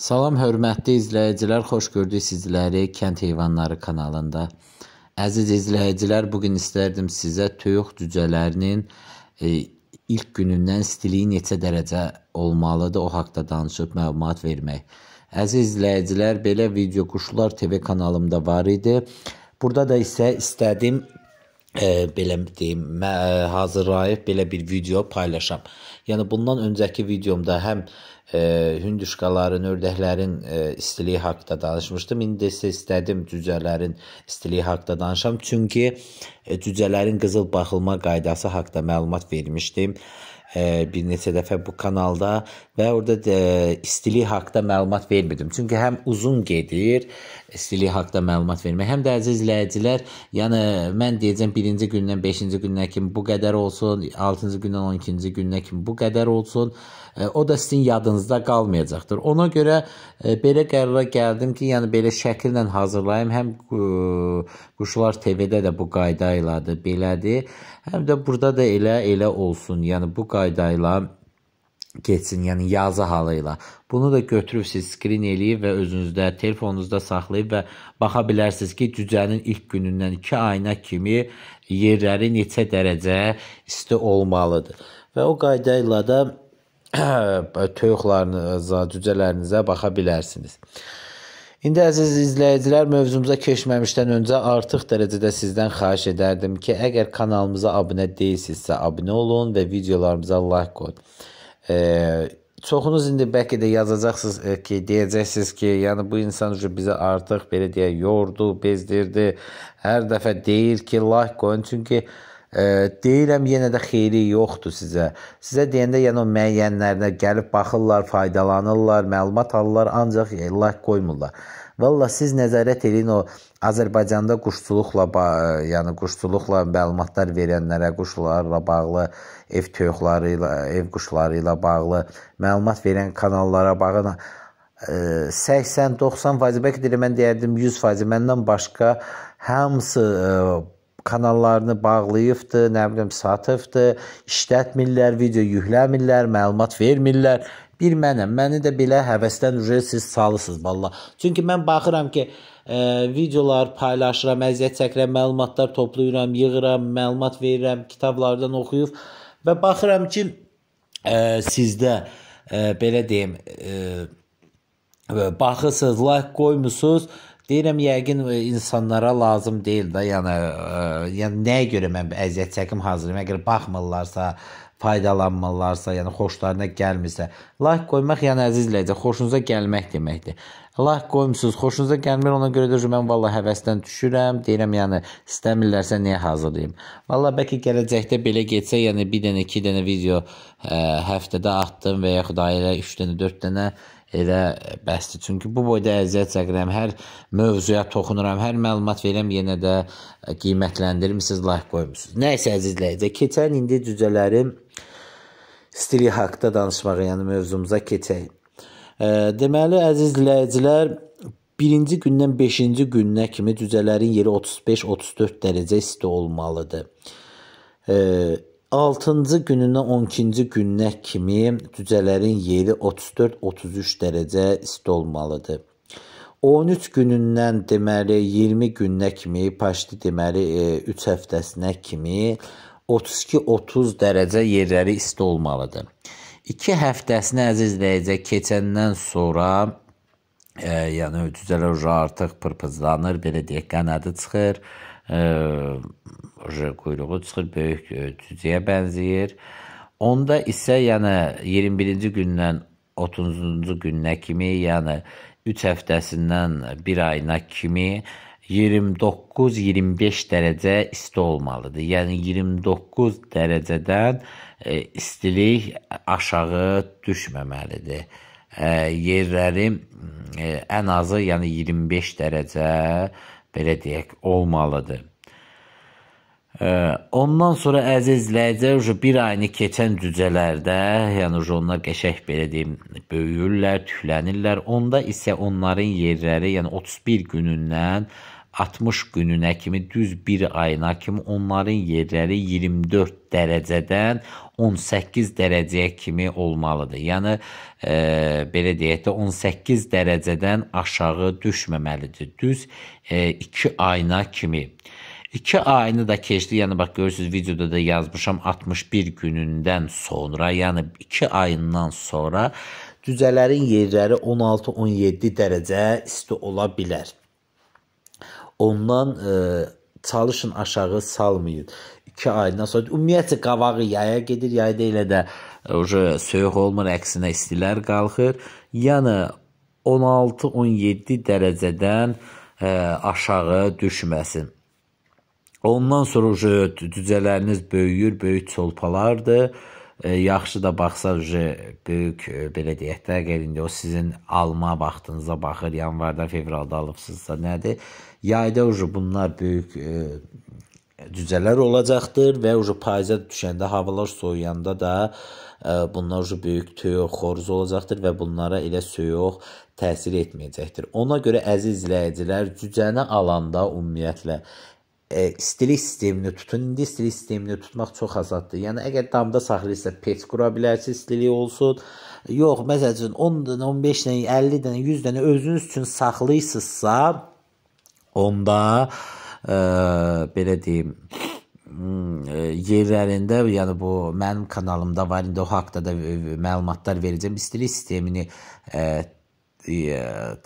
Salam hörmətli izləyicilər, xoş gördük sizləri Kənd Heyvanları kanalında. Əziz izləyicilər, bu gün istərdim sizə toyuq cücələrinin e, ilk günündən istiliyi neçə dərəcə olmalıdır o haqqda danışıb məlumat vermək. Əziz izləyicilər, belə video Quşlar TV kanalımda var idi. Burada da isə istədim e, belə deyim, mə, e, hazırlayıb belə bir video paylaşam. Yəni bundan öncəki videomda həm e, hündüşqaların, ördəklərin e, istiliyi haqqında danışmışdım. İndi isə istədim cücələrin istiliyi haqqında danışam. Çünki e, cücələrin qızıl baxılma qaydası haqqında məlumat vermişdim. E, E, bir neçə dəfə bu kanalda və orada e, istilik haqqında məlumat vermirdim. Çünki həm uzun gedir istilik haqqında məlumat vermək, həm də əziz izləyicilər, yəni mən deyəcəm 1-ci gündən 5-ci günə kimi bu qədər olsun, 6-cı gündən 12-ci günə kimi bu qədər olsun. E, o da sizin yadınızda qalmayacaqdır. Ona görə belə qərara gəldim ki, yəni belə şəkillə hazırlayım. Həm Quşlar TV-də də bu qayda ilədir, belədir. Həm də burada da elə elə olsun. Yəni bu qayda ayda ilə keçsin, yəni yazı halı ilə. Bunu da götürüb siz skrin eləyib və özünüzdə telefonunuzda saxlayıb və baxa bilərsiniz ki, cücənin ilk günündən 2 ayına kimi yerləri neçə dərəcə isti olmalıdır. Və o qayda ilə də toyuqlarınıza, cücələrinizə baxa bilərsiniz. İndi əziz izləyicilər, mövzumuza keçməmişdən öncə artıq dərəcədə sizdən xahiş edərdim ki, əgər kanalımıza abunə deyilsinizsə, abunə olun və videolarımıza like qoyun. E, çoxunuz indi bəlkə də yazacaqsınız e, ki, deyəcəksiniz ki, yəni bu insan üçün bizə artıq belə deyək yordu, bezdirdi. Hər dəfə deyir ki, like qoyun. Çünki e, Deyirəm yenə də xeyri yoxdur sizə. Sizə deyəndə yəni o müəyyənlərinə gəlib baxırlar, faydalanırlar, məlumat alırlar, ancaq e, like qoymurlar. Valla siz nəzarət edin o Azərbaycanda quşçuluqla, e, yəni quşçuluqla məlumatlar verənlərə, quşlarla bağlı, ev toyuqları ilə, ev quşları ilə bağlı məlumat verən kanallara baxın. 80-90 faizi, bəlkə də mən deyərdim 100 faizi, məndən başqa hamısı e, kanallarını bağlayıbdı, nə bilim satıbdı, işlətmirlər, video yükləmirlər, məlumat vermirlər. Bir mənəm. Məni də belə həvəsdən siz salısınız valla. Çünki mən baxıram ki, ə, e, videolar paylaşıram, əziyyət çəkirəm, məlumatlar toplayıram, yığıram, məlumat verirəm, kitablardan oxuyub və baxıram ki, ə, e, sizdə ə, e, belə deyim, ə, baxırsınız, like qoymusunuz. Deyirəm yəqin insanlara lazım deyil də, yəni ə, e, yəni nəyə görə mən əziyyət çəkim hazırım? Əgər baxmırlarsa, faydalanmırlarsa, yəni xoşlarına gəlmirsə, like qoymaq yəni əziz izləyici, xoşunuza gəlmək deməkdir. Like qoymusunuz, xoşunuza gəlmir, ona görə də mən vallah həvəsdən düşürəm. Deyirəm, yəni istəmirlərsə niyə hazırlayım? Vallah bəlkə gələcəkdə belə getsə, yəni bir dənə, iki dənə video ə, e, həftədə atdım və yaxud ayda 3 dənə, 4 dənə elə bəsdir. Çünki bu boyda əziyyət çəkirəm, hər mövzuya toxunuram, hər məlumat verirəm, yenə də qiymətləndirmisiniz, like qoymusunuz. Nəysə əzizləyəcək. Keçən indi cücələrin stili haqqında danışmağa, yəni mövzumuza keçək. Deməli, əziz dinləyicilər, birinci gündən 5-ci gününə kimi cücələrin yeri 35-34 dərəcə isti olmalıdır. 6-cı gününə 12-ci gününə kimi cücələrin yeri 34-33 dərəcə isti olmalıdır. 13 günündən deməli 20 gününə kimi, paşdi deməli 3 e, həftəsinə kimi 32-30 dərəcə yerləri isti olmalıdır. 2 həftəsini əziz izləyicə keçəndən sonra e, yəni cücələr artıq pırpızlanır, belə deyək, qanadı çıxır. E, quyruğu çıxır, böyük cücəyə e, bənzəyir. Onda isə yəni 21-ci gündən 30-cu gününə kimi, yəni 3 həftəsindən 1 ayına kimi 29-25 dərəcə isti olmalıdır. Yəni 29 dərəcədən e, istilik aşağı düşməməlidir. E, yerləri ən azı yəni 25 dərəcə belə deyək olmalıdır. Ondan sonra əzizləyicilər uje bir ayını keçən cücələrdə, yəni uje onlar qəşəng belə deyim, böyüyürlər, tüklənirlər. Onda isə onların yerləri, yəni 31 günündən 60 gününə kimi düz bir ayına kimi onların yerləri 24 dərəcədən 18 dərəcəyə kimi olmalıdır. Yəni e, belə deyək də 18 dərəcədən aşağı düşməməlidir. Düz 2 e, ayına kimi. E, 2 ayını da keçdi. Yəni bax görürsüz videoda da yazmışam 61 günündən sonra, yəni 2 ayından sonra cücələrin yerləri 16-17 dərəcə isti ola bilər. Ondan e, çalışın aşağı salmayın. 2 aydan sonra ümumiyyətlə qavağı yaya gedir. Yayda elə də oje soyuq olmur, əksinə istilər qalxır. Yəni 16-17 dərəcədən ə, e, aşağı düşməsin. Ondan sonra cücələriniz böyüyür, böyük çolpalardır. E, yaxşı da baxsa böyük e, belə deyək də qəlində o sizin alma vaxtınıza baxır. Yanvarda, fevralda alıbsınızsa nədir? Yayda ucu bunlar böyük e, cücələr olacaqdır və ucu payıza düşəndə havalar soyuyanda da ə, e, bunlar ucu böyük tüyox, xoruz olacaqdır və bunlara elə söyox təsir etməyəcəkdir. Ona görə əziz izləyicilər cücəni alanda ümumiyyətlə e, stil sistemini tutun. İndi stil sistemini tutmaq çox asaddır. Yəni əgər damda saxlayırsa pet qura bilərsiniz, stili olsun. Yox, məsəl üçün 10 dənə, 15 dənə, 50 dənə, 100 dənə özünüz üçün saxlayırsınızsa, onda e, belə deyim, hmm, e, yerlərində, yəni bu mənim kanalımda var, indi o haqqda da e, məlumatlar verəcəm. İstilik sistemini e, E,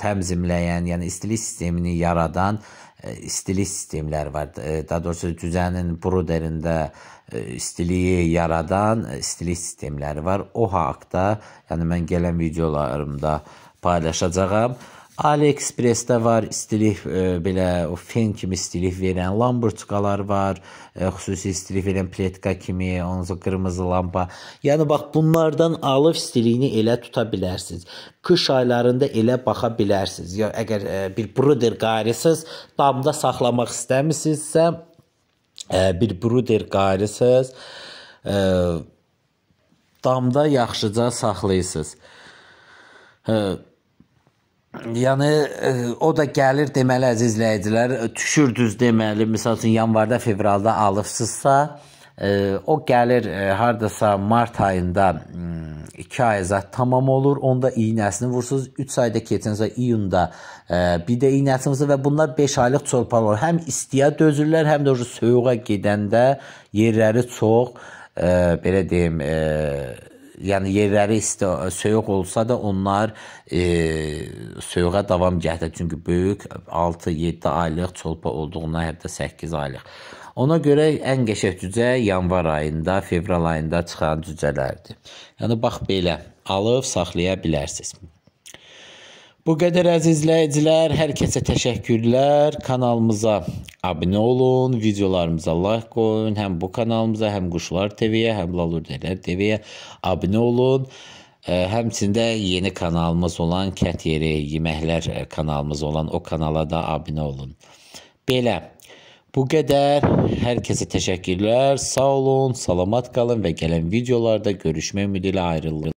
təmzimləyən, yəni istilik sistemini yaradan e, istilik sistemlər var. E, daha doğrusu cüzənin bruderində istiliyi yaradan istilik sistemləri var. O haqda, yəni mən gələn videolarımda paylaşacağam. AliExpress-də var istilik e, belə o fen kimi istilik verən lamburçkalar var, e, xüsusi istilik verən pletka kimi, onunsa qırmızı lampa. Yəni bax bunlardan alıb istiliyini elə tuta bilərsiniz. Qış aylarında elə baxa bilərsiniz. Ya əgər e, bir bruder qarısınız, damda saxlamaq istəmisinizsə, e, bir bruder qarısınız, e, damda yaxşıca saxlayırsınız. E, Yəni e, o da gəlir deməli əziz izləyicilər, düşürdüz deməli, məsəl üçün yanvarda, fevralda alırsınızsa, e, o gəlir e, hardasa mart ayında 2 mm, ay zət tamam olur. Onda iynəsini vurursunuz. 3 ayda keçənsə iyunda bir də iynəsini vurursunuz və bunlar 5 aylıq çorpan olur. Həm istiyə dözürlər, həm də o soyuğa gedəndə yerləri çox belə deyim, yəni yerləri isti, soyuq olsa da onlar e, soyuğa davam gəlir. Çünki böyük 6-7 aylıq çolpa olduğuna hətta 8 aylıq. Ona görə ən qəşəng cücə yanvar ayında, fevral ayında çıxan cücələrdir. Yəni bax belə alıb saxlaya bilərsiniz. Bu qədər əziz izləyicilər, hər kəsə təşəkkürlər. Kanalımıza abunə olun, videolarımıza like qoyun. Həm bu kanalımıza, həm Quşlar TV-yə, həm Lalurdələr TV-yə abunə olun. Həmçində yeni kanalımız olan Kət Yeri Yeməklər kanalımız olan o kanala da abunə olun. Belə, bu qədər. Hər kəsə təşəkkürlər. Sağ olun, salamat qalın və gələn videolarda görüşmək ümidi ilə ayrılın.